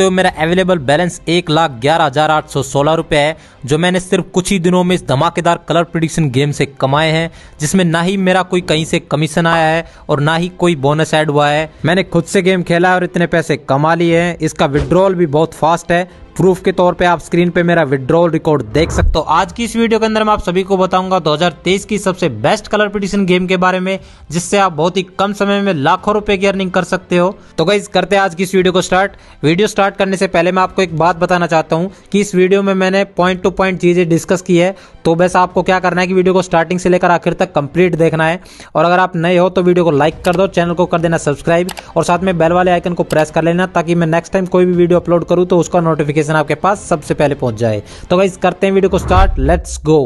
सकते हो मेरा अवेलेबल बैलेंस एक लाख ग्यारह हजार आठ सौ सोलह रुपए है जो मैंने सिर्फ कुछ ही दिनों में इस धमाकेदार कलर प्रिडिक्शन गेम से कमाए हैं जिसमें ना ही मेरा कोई कहीं से कमीशन आया है और ना ही कोई बोनस एड हुआ है मैंने खुद से गेम खेला है और इतने पैसे कमा लिए हैं इसका विड्रॉल भी बहुत फास्ट है प्रूफ के तौर पे आप स्क्रीन पे मेरा विड्रॉल रिकॉर्ड देख सकते हो आज की इस वीडियो के अंदर मैं आप सभी को बताऊंगा 2023 की सबसे बेस्ट कलर पिटिशन गेम के बारे में जिससे आप बहुत ही कम समय में लाखों रुपए की अर्निंग कर सकते हो तो गाइज करते हैं आज की इस वीडियो को स्टार्ट वीडियो स्टार्ट करने से पहले मैं आपको एक बात बताना चाहता हूँ कि इस वीडियो में मैंने पॉइंट टू पॉइंट चीजें डिस्कस की है तो बस आपको क्या करना है कि वीडियो को स्टार्टिंग से लेकर आखिर तक कंप्लीट देखना है और अगर आप नए हो तो वीडियो को लाइक कर दो चैनल को कर देना सब्सक्राइब और साथ में बेल वाले आइकन को प्रेस कर लेना ताकि मैं नेक्स्ट टाइम कोई भी वीडियो अपलोड करूँ तो उसका नोटिफिकेशन नोटिफिकेशन आपके पास सबसे पहले पहुंच जाए तो गाइज करते हैं वीडियो को स्टार्ट लेट्स गो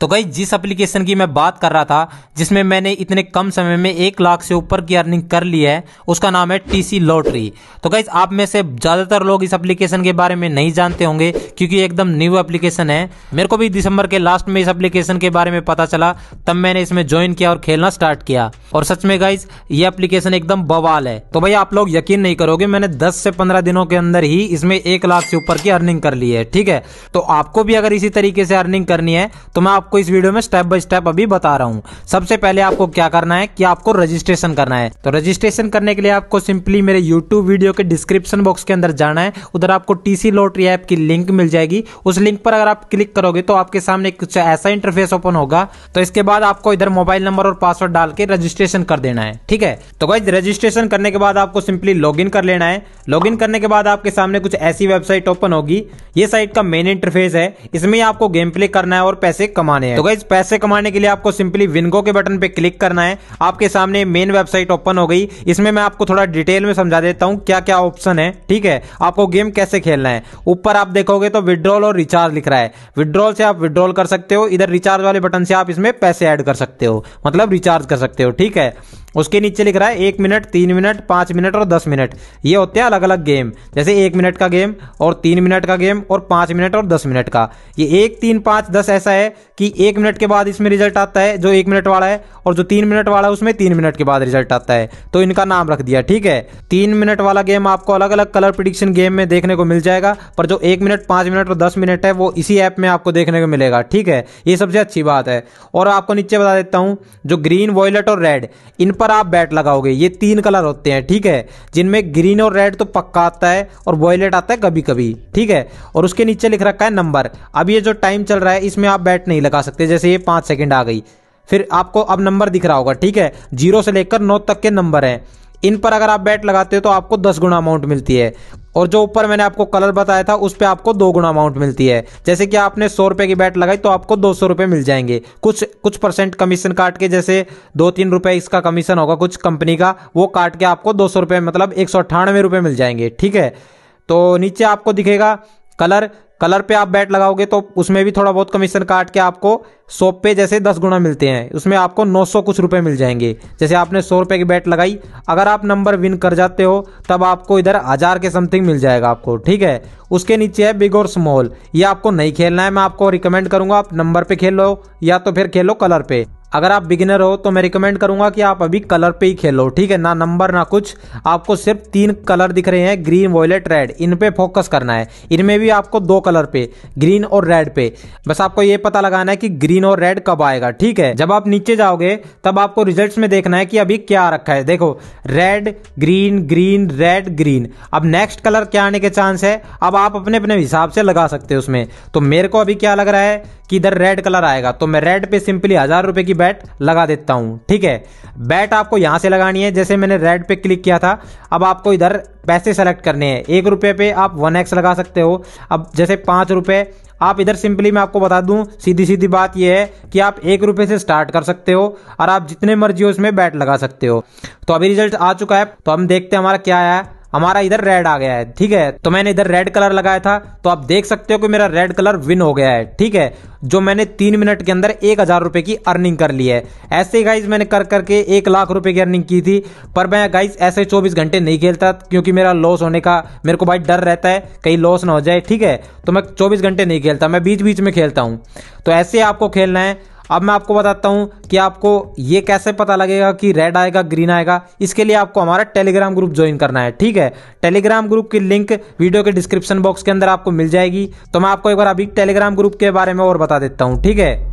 तो गई जिस एप्लीकेशन की मैं बात कर रहा था जिसमें मैंने इतने कम समय में एक लाख से ऊपर की अर्निंग कर ली है उसका नाम है टीसी लॉटरी तो गई आप में से ज़्यादातर लोग इस एप्लीकेशन के बारे में नहीं जानते होंगे क्योंकि एकदम न्यू एप्लीकेशन है मेरे को भी दिसंबर के लास्ट में इस एप्लीकेशन के बारे में पता चला तब मैंने इसमें ज्वाइन किया और खेलना स्टार्ट किया और सच में गाइज ये एप्लीकेशन एकदम बवाल है तो भाई आप लोग यकीन नहीं करोगे मैंने दस से पंद्रह दिनों के अंदर ही इसमें एक लाख से ऊपर की अर्निंग कर ली है ठीक है तो आपको भी अगर इसी तरीके से अर्निंग करनी है तो मैं आप आपको इस वीडियो में स्टेप बाय स्टेप अभी बता रहा हूँ सबसे पहले आपको क्या करना है कि आपको रजिस्ट्रेशन करना है तो रजिस्ट्रेशन करने के लिए आपको सिंपली मेरे यूट्यूब वीडियो के डिस्क्रिप्शन बॉक्स के अंदर जाना है उधर आपको टीसी लॉटरी ऐप की लिंक मिल जाएगी उस लिंक पर अगर आप क्लिक करोगे तो आपके सामने कुछ ऐसा इंटरफेस ओपन होगा तो इसके बाद आपको इधर मोबाइल नंबर और पासवर्ड डाल के रजिस्ट्रेशन कर देना है ठीक है तो भाई रजिस्ट्रेशन करने के बाद आपको सिंपली लॉग कर लेना है लॉग करने के बाद आपके सामने कुछ ऐसी वेबसाइट ओपन होगी ये साइट का मेन इंटरफेस है इसमें आपको गेम प्ले करना है और पैसे कमाना कमाने हैं तो गाइज पैसे कमाने के लिए आपको सिंपली विनगो के बटन पे क्लिक करना है आपके सामने मेन वेबसाइट ओपन हो गई इसमें मैं आपको थोड़ा डिटेल में समझा देता हूँ क्या क्या ऑप्शन है ठीक है आपको गेम कैसे खेलना है ऊपर आप देखोगे तो विड्रॉल और रिचार्ज लिख रहा है विड्रॉल से आप विड्रॉल कर सकते हो इधर रिचार्ज वाले बटन से आप इसमें पैसे ऐड कर सकते हो मतलब रिचार्ज कर सकते हो ठीक है उसके नीचे लिख रहा है एक मिनट तीन मिनट पांच मिनट और दस मिनट ये होते हैं अलग अलग गेम जैसे एक मिनट का गेम और तीन मिनट का गेम और पांच मिनट और दस मिनट का ये एक तीन पांच दस ऐसा है कि एक मिनट के बाद इसमें रिजल्ट आता है जो एक मिनट वाला है और जो तीन मिनट वाला है उसमें तीन मिनट के बाद रिजल्ट आता है तो इनका नाम रख दिया ठीक है तीन मिनट वाला गेम आपको अलग अलग कलर प्रिडिक्शन गेम में देखने को मिल जाएगा पर जो एक मिनट पांच मिनट और दस मिनट है वो इसी ऐप में आपको देखने को मिलेगा ठीक है ये सबसे अच्छी बात है और आपको नीचे बता देता हूं जो ग्रीन वॉयलेट और रेड इन पर आप बैट लगाओगे ये तीन कलर होते हैं ठीक है जिनमें ग्रीन और रेड तो पक्का आता है और वॉयलेट आता है कभी कभी ठीक है और उसके नीचे लिख रखा है नंबर अब ये जो टाइम चल रहा है इसमें आप बैट नहीं लगा सकते जैसे ये पाँच सेकेंड आ गई फिर आपको अब नंबर दिख रहा होगा ठीक है जीरो से लेकर नौ तक के नंबर हैं इन पर अगर आप बैट लगाते हो तो आपको दस गुना अमाउंट मिलती है और जो ऊपर मैंने आपको कलर बताया था उस पर आपको दो गुना अमाउंट मिलती है जैसे कि आपने सौ रुपए की बैट लगाई तो आपको दो सौ रुपए मिल जाएंगे कुछ कुछ परसेंट कमीशन काट के जैसे दो तीन रुपए इसका कमीशन होगा कुछ कंपनी का वो काट के आपको दो सौ रुपये मतलब एक सौ अट्ठानवे रुपए मिल जाएंगे ठीक है तो नीचे आपको दिखेगा कलर कलर पे आप बैट लगाओगे तो उसमें भी थोड़ा बहुत कमीशन काट के आपको शॉप पे जैसे दस गुना मिलते हैं उसमें आपको नौ सौ कुछ रुपए मिल जाएंगे जैसे आपने सौ रुपये की बैट लगाई अगर आप नंबर विन कर जाते हो तब आपको इधर हज़ार के समथिंग मिल जाएगा आपको ठीक है उसके नीचे है बिग और स्मॉल ये आपको नहीं खेलना है मैं आपको रिकमेंड करूंगा आप नंबर पे खेलो या तो फिर खेलो कलर पे अगर आप बिगिनर हो तो मैं रिकमेंड करूंगा कि आप अभी कलर पे ही खेलो ठीक है ना नंबर ना कुछ आपको सिर्फ तीन कलर दिख रहे हैं ग्रीन वॉयलेट रेड इन पे फोकस करना है इनमें भी आपको दो कलर पे ग्रीन और रेड पे बस आपको ये पता लगाना है कि ग्रीन और रेड कब आएगा ठीक है जब आप नीचे जाओगे तब आपको रिजल्ट में देखना है कि अभी क्या रखा है देखो red green green red green अब नेक्स्ट कलर क्या आने के चांस है अब आप अपने अपने हिसाब से लगा सकते हो उसमें तो मेरे को अभी क्या लग रहा है कि इधर रेड कलर आएगा तो मैं रेड पे सिंपली हजार रुपए की बैट लगा देता हूँ ठीक है बैट आपको यहाँ से लगानी है जैसे मैंने रेड पे क्लिक किया था अब आपको इधर पैसे सेलेक्ट करने हैं एक रुपये पे आप वन एक्स लगा सकते हो अब जैसे पाँच रुपये आप इधर सिंपली मैं आपको बता दूं सीधी सीधी बात यह है कि आप एक रुपये से स्टार्ट कर सकते हो और आप जितने मर्जी हो उसमें बैट लगा सकते हो तो अभी रिजल्ट आ चुका है तो हम देखते हैं हमारा क्या आया है हमारा इधर रेड आ गया है ठीक है तो मैंने इधर रेड कलर लगाया था तो आप देख सकते हो कि मेरा रेड कलर विन हो गया है ठीक है जो मैंने तीन मिनट के अंदर एक हजार रुपए की अर्निंग कर ली है ऐसे ही गाइज मैंने कर करके एक लाख रुपए की अर्निंग की थी पर मैं गाइज ऐसे चौबीस घंटे नहीं खेलता क्योंकि मेरा लॉस होने का मेरे को भाई डर रहता है कहीं लॉस ना हो जाए ठीक है तो मैं चौबीस घंटे नहीं खेलता मैं बीच बीच में खेलता हूँ तो ऐसे आपको खेलना है अब मैं आपको बताता हूँ कि आपको ये कैसे पता लगेगा कि रेड आएगा ग्रीन आएगा इसके लिए आपको हमारा टेलीग्राम ग्रुप ज्वाइन करना है ठीक है टेलीग्राम ग्रुप की लिंक वीडियो के डिस्क्रिप्शन बॉक्स के अंदर आपको मिल जाएगी तो मैं आपको एक बार अभी टेलीग्राम ग्रुप के बारे में और बता देता हूँ ठीक है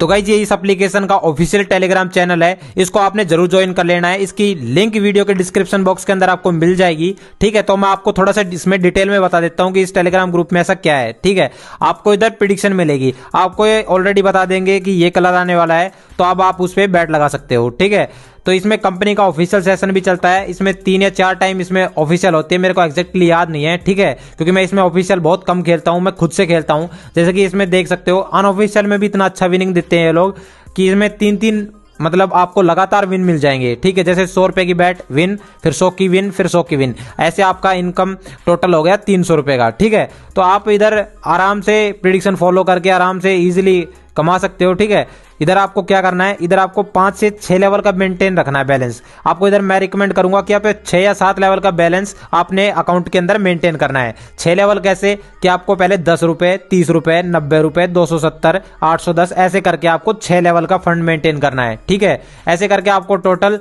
तो गाइज ये इस एप्लीकेशन का ऑफिशियल टेलीग्राम चैनल है इसको आपने जरूर ज्वाइन कर लेना है इसकी लिंक वीडियो के डिस्क्रिप्शन बॉक्स के अंदर आपको मिल जाएगी ठीक है तो मैं आपको थोड़ा सा इसमें डिटेल में बता देता हूँ कि इस टेलीग्राम ग्रुप में ऐसा क्या है ठीक है आपको इधर प्रिडिक्शन मिलेगी आपको ऑलरेडी बता देंगे कि ये कलर आने वाला है तो अब आप उस पर बैट लगा सकते हो ठीक है तो इसमें कंपनी का ऑफिशियल सेशन भी चलता है इसमें तीन या चार टाइम इसमें ऑफिशियल होते हैं मेरे को एक्जैक्टली याद नहीं है ठीक है क्योंकि मैं इसमें ऑफिशियल बहुत कम खेलता हूँ मैं खुद से खेलता हूँ जैसे कि इसमें देख सकते हो अनऑफिशियल में भी इतना अच्छा विनिंग देते हैं ये लोग कि इसमें तीन तीन मतलब आपको लगातार विन मिल जाएंगे ठीक है जैसे सौ रुपए की बैट विन फिर सौ की विन फिर सौ की विन ऐसे आपका इनकम टोटल हो गया तीन सौ रुपये का ठीक है तो आप इधर आराम से प्रिडिक्शन फॉलो करके आराम से ईजिली कमा सकते हो ठीक है इधर आपको क्या करना है इधर आपको पांच से छह लेवल का मेंटेन रखना है बैलेंस आपको इधर मैं रिकमेंड करूंगा कि आप छह या सात लेवल का बैलेंस आपने अकाउंट के अंदर मेंटेन करना है छह लेवल कैसे कि आपको पहले दस रुपए तीस रुपए नब्बे रुपए दो सौ सत्तर आठ सौ दस ऐसे करके आपको छह लेवल का फंड मेंटेन करना है ठीक है ऐसे करके आपको टोटल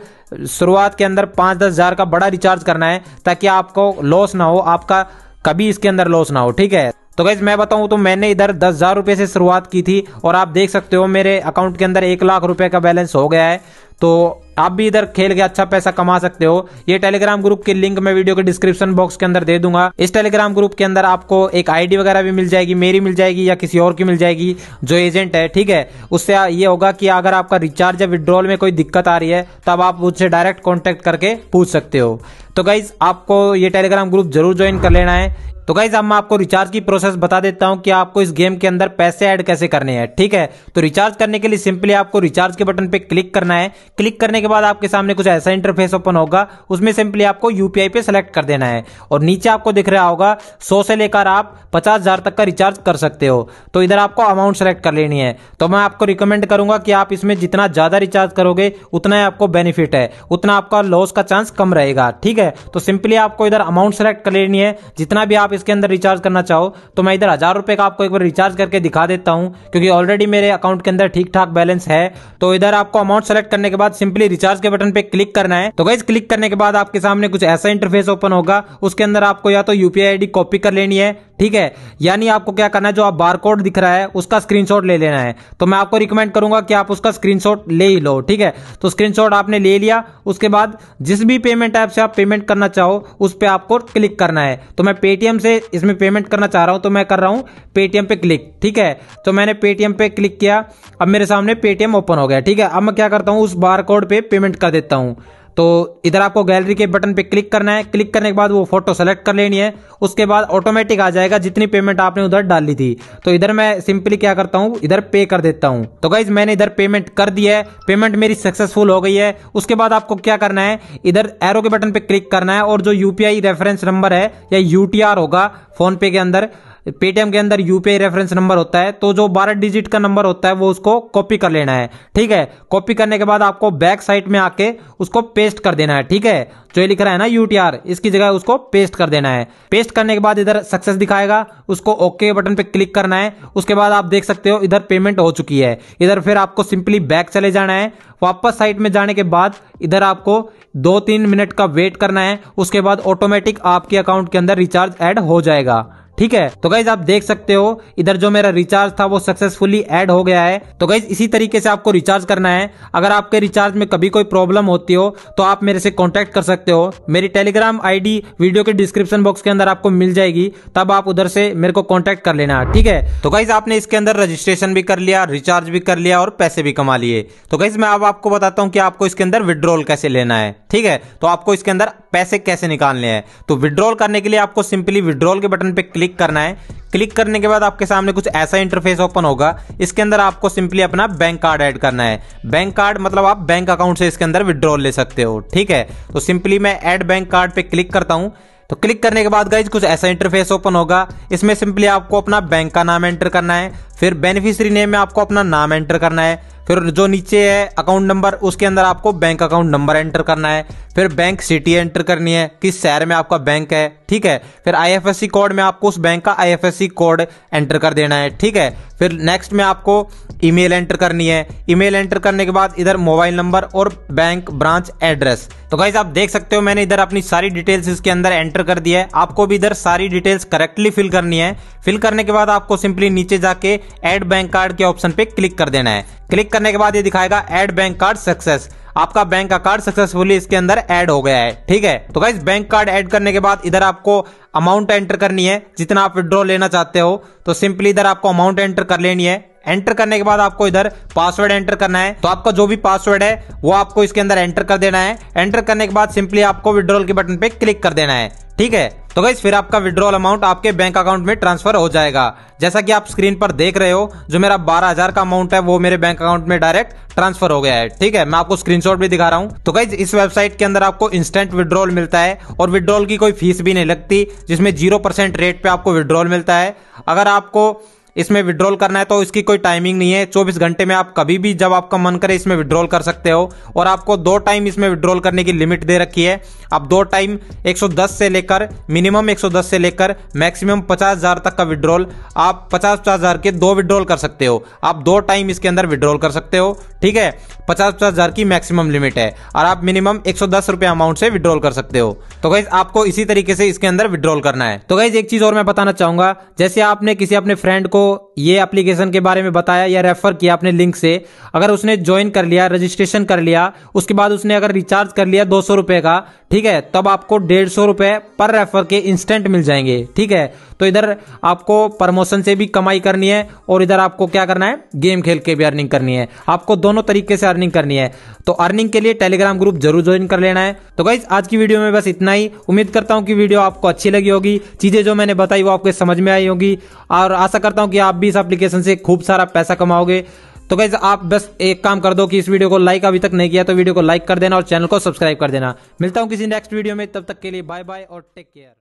शुरुआत के अंदर पांच दस हज़ार का बड़ा रिचार्ज करना है ताकि आपको लॉस ना हो आपका कभी इसके अंदर लॉस ना हो ठीक है तो गैस मैं बताऊं तो मैंने इधर दस हज़ार रुपये से शुरुआत की थी और आप देख सकते हो मेरे अकाउंट के अंदर एक लाख रुपए का बैलेंस हो गया है तो आप भी इधर खेल के अच्छा पैसा कमा सकते हो ये टेलीग्राम ग्रुप की लिंक मैं वीडियो के डिस्क्रिप्शन बॉक्स के अंदर दे दूंगा इस टेलीग्राम ग्रुप के अंदर आपको एक आईडी वगैरह भी मिल जाएगी मेरी मिल जाएगी या किसी और की मिल जाएगी जो एजेंट है ठीक है उससे ये होगा कि अगर आपका रिचार्ज या विड्रॉल में कोई दिक्कत आ रही है तब आप उससे डायरेक्ट कॉन्टेक्ट करके पूछ सकते हो तो गाइज आपको ये टेलीग्राम ग्रुप जरूर ज्वाइन कर लेना है तो गाइज अब मैं आपको रिचार्ज की प्रोसेस बता देता हूं कि आपको इस गेम के अंदर पैसे ऐड कैसे करने हैं ठीक है तो रिचार्ज करने के लिए सिंपली आपको रिचार्ज के बटन पे क्लिक करना है क्लिक करने के बाद आपके सामने कुछ ऐसा इंटरफेस ओपन होगा उसमें सिंपली आपको यूपीआई पे सेलेक्ट कर देना है और नीचे आपको दिख रहा होगा सौ से लेकर आप पचास तक का रिचार्ज कर सकते हो तो इधर आपको अमाउंट सेलेक्ट कर लेनी है तो मैं आपको रिकमेंड करूंगा कि आप इसमें जितना ज्यादा रिचार्ज करोगे उतना ही आपको बेनिफिट है उतना आपका लॉस का चांस कम रहेगा ठीक है तो सिंपली आपको इधर अमाउंट सेलेक्ट कर लेनी है जितना भी आप इसके अंदर रिचार्ज करना चाहो तो मैं इधर हज़ार रुपए का आपको एक बार रिचार्ज करके दिखा देता हूँ क्योंकि ऑलरेडी मेरे अकाउंट के अंदर ठीक ठाक बैलेंस है तो इधर आपको अमाउंट सेलेक्ट करने के बाद सिंपली रिचार्ज के बटन पे क्लिक करना है तो गाइज क्लिक करने के बाद आपके सामने कुछ ऐसा इंटरफेस ओपन होगा उसके अंदर आपको या तो यूपीआई आईडी कॉपी कर लेनी है ठीक है यानी आपको क्या करना है जो आप बारकोड दिख रहा है उसका स्क्रीनशॉट ले लेना है तो मैं आपको रिकमेंड करूंगा कि आप उसका स्क्रीनशॉट ले ही लो ठीक है तो स्क्रीनशॉट आपने ले लिया उसके बाद जिस भी पेमेंट ऐप से आप पेमेंट करना चाहो उस पर आपको क्लिक करना है तो मैं पेटीएम से इसमें पेमेंट करना चाह रहा हूं तो मैं कर रहा हूं पेटीएम पे क्लिक ठीक है तो मैंने पेटीएम पे क्लिक किया अब मेरे सामने पेटीएम ओपन हो गया ठीक है अब मैं क्या करता हूं उस बारकोड पे पेमेंट कर देता हूं तो इधर आपको गैलरी के बटन पे क्लिक करना है क्लिक करने के बाद वो फोटो सेलेक्ट कर लेनी है उसके बाद ऑटोमेटिक आ जाएगा जितनी पेमेंट आपने उधर डाली थी तो इधर मैं सिंपली क्या करता हूँ इधर पे कर देता हूँ तो गाइज मैंने इधर पेमेंट कर दिया है पेमेंट मेरी सक्सेसफुल हो गई है उसके बाद आपको क्या करना है इधर एरो के बटन पे क्लिक करना है और जो यूपीआई रेफरेंस नंबर है या यूटीआर होगा फोन पे के अंदर पेटीएम के अंदर यूपीआई रेफरेंस नंबर होता है तो जो बारह डिजिट का नंबर होता है वो उसको कॉपी कर लेना है ठीक है कॉपी करने के बाद आपको बैक साइड में आके उसको पेस्ट कर देना है ठीक है जो ये लिख रहा है ना यूटीआर इसकी जगह उसको पेस्ट कर देना है पेस्ट करने के बाद इधर सक्सेस दिखाएगा उसको ओके बटन पे क्लिक करना है उसके बाद आप देख सकते हो इधर पेमेंट हो चुकी है इधर फिर आपको सिंपली बैक चले जाना है वापस साइट में जाने के बाद इधर आपको दो तीन मिनट का वेट करना है उसके बाद ऑटोमेटिक आपके अकाउंट के अंदर रिचार्ज एड हो जाएगा ठीक है तो गाइज आप देख सकते हो इधर जो मेरा रिचार्ज था वो सक्सेसफुली एड हो गया है तो गाइज इसी तरीके से आपको रिचार्ज करना है अगर आपके रिचार्ज में कभी कोई प्रॉब्लम होती हो तो आप मेरे से कॉन्टेक्ट कर सकते हो मेरी टेलीग्राम आईडी वीडियो के डिस्क्रिप्शन बॉक्स के अंदर आपको मिल जाएगी तब आप उधर से मेरे को कॉन्टेक्ट कर लेना ठीक है तो गाइज आपने इसके अंदर रजिस्ट्रेशन भी कर लिया रिचार्ज भी कर लिया और पैसे भी कमा लिए तो गाइज मैं अब आपको बताता हूँ कि आपको इसके अंदर विड्रॉल कैसे लेना है ठीक है तो आपको इसके अंदर पैसे कैसे निकालने हैं तो विड्रॉल करने के लिए आपको सिंपली विड्रॉल के बटन पे क्लिक क्लिक करना है क्लिक करने के बाद आपके सामने कुछ ऐसा इंटरफेस ओपन होगा इसके अंदर आपको सिंपली अपना बैंक कार्ड ऐड करना है बैंक कार्ड मतलब आप बैंक अकाउंट से इसके अंदर विड्रॉल ले सकते हो ठीक है तो सिंपली मैं ऐड बैंक कार्ड पे क्लिक करता हूं तो क्लिक करने के बाद गाइज कुछ ऐसा इंटरफेस ओपन होगा इसमें सिंपली आपको अपना बैंक का नाम एंटर करना है फिर बेनिफिशरी नेम में आपको अपना नाम एंटर करना है फिर जो नीचे है अकाउंट नंबर उसके अंदर आपको बैंक अकाउंट नंबर एंटर करना है फिर बैंक सिटी एंटर करनी है किस शहर में आपका बैंक है ठीक है फिर आईएफएससी कोड में आपको उस बैंक का आईएफएससी कोड एंटर कर देना है ठीक है फिर नेक्स्ट में आपको ईमेल एंटर करनी है ईमेल एंटर करने के बाद इधर मोबाइल नंबर और बैंक ब्रांच एड्रेस तो गाइज आप देख सकते हो मैंने इधर अपनी सारी डिटेल्स इसके अंदर एंटर कर दिया है आपको भी इधर सारी डिटेल्स करेक्टली फिल करनी है फिल करने के बाद आपको सिंपली नीचे जाके एड बैंक कार्ड के ऑप्शन पे क्लिक कर देना है क्लिक करने के बाद ये दिखाएगा एड बैंक कार्ड सक्सेस आपका बैंक का कार्ड सक्सेसफुली इसके अंदर ऐड हो गया है ठीक है तो गाइज बैंक कार्ड ऐड करने के बाद इधर आपको अमाउंट एंटर करनी है जितना आप विड्रॉ लेना चाहते हो तो सिंपली इधर आपको अमाउंट एंटर कर लेनी है एंटर करने के बाद आपको इधर पासवर्ड एंटर करना है तो आपका जो भी पासवर्ड है वो आपको इसके अंदर एंटर कर देना है एंटर करने के बाद सिंपली आपको विड्रॉल के बटन पे क्लिक कर देना है ठीक है तो गाइज फिर आपका विड्रॉल अमाउंट आपके बैंक अकाउंट में ट्रांसफर हो जाएगा जैसा कि आप स्क्रीन पर देख रहे हो जो मेरा 12000 का अमाउंट है वो मेरे बैंक अकाउंट में डायरेक्ट ट्रांसफर हो गया है ठीक है मैं आपको स्क्रीनशॉट भी दिखा रहा हूँ तो गाइज इस वेबसाइट के अंदर आपको इंस्टेंट विड्रॉल मिलता है और विड्रॉल की कोई फीस भी नहीं लगती जिसमें जीरो रेट पे आपको विड्रॉल मिलता है अगर आपको इसमें विड्रॉल करना है तो इसकी कोई टाइमिंग नहीं है चौबीस घंटे में आप कभी भी जब आपका मन करे इसमें विड्रॉल कर सकते हो और आपको दो टाइम इसमें विड्रॉल करने की लिमिट दे रखी है आप दो टाइम 110 से लेकर मिनिमम 110 से लेकर मैक्सिमम पचास हज़ार तक का विड्रॉल आप पचास पचास हज़ार के दो विड्रॉल कर सकते हो आप दो टाइम इसके अंदर विड्रॉल कर सकते हो ठीक है पचास पचास हज़ार की मैक्सिमम लिमिट है और आप मिनिमम एक सौ दस रुपये अमाउंट से विड्रॉल कर सकते हो तो गाइज आपको इसी तरीके से इसके अंदर विड्रॉल करना है तो गाइज एक चीज़ और मैं बताना चाहूंगा जैसे आपने किसी अपने फ्रेंड को ये एप्लीकेशन के बारे में बताया या रेफर किया अपने लिंक से अगर उसने ज्वाइन कर लिया रजिस्ट्रेशन कर लिया उसके बाद उसने अगर रिचार्ज कर लिया दो सौ का ठीक है तब आपको डेढ़ सौ पर रेफर के इंस्टेंट मिल जाएंगे ठीक है तो इधर आपको प्रमोशन से भी कमाई करनी है और इधर आपको क्या करना है गेम खेल के भी अर्निंग करनी है आपको दोनों तरीके से अर्निंग करनी है तो अर्निंग के लिए टेलीग्राम ग्रुप जरूर ज्वाइन कर लेना है तो गाइज आज की वीडियो में बस इतना ही उम्मीद करता हूँ कि वीडियो आपको अच्छी लगी होगी चीजें जो मैंने बताई वो आपके समझ में आई होगी और आशा करता हूँ कि आप भी इस एप्लीकेशन से खूब सारा पैसा कमाओगे तो गाइज आप बस एक काम कर दो कि इस वीडियो को लाइक अभी तक नहीं किया तो वीडियो को लाइक कर देना और चैनल को सब्सक्राइब कर देना मिलता हूँ किसी नेक्स्ट वीडियो में तब तक के लिए बाय बाय और टेक केयर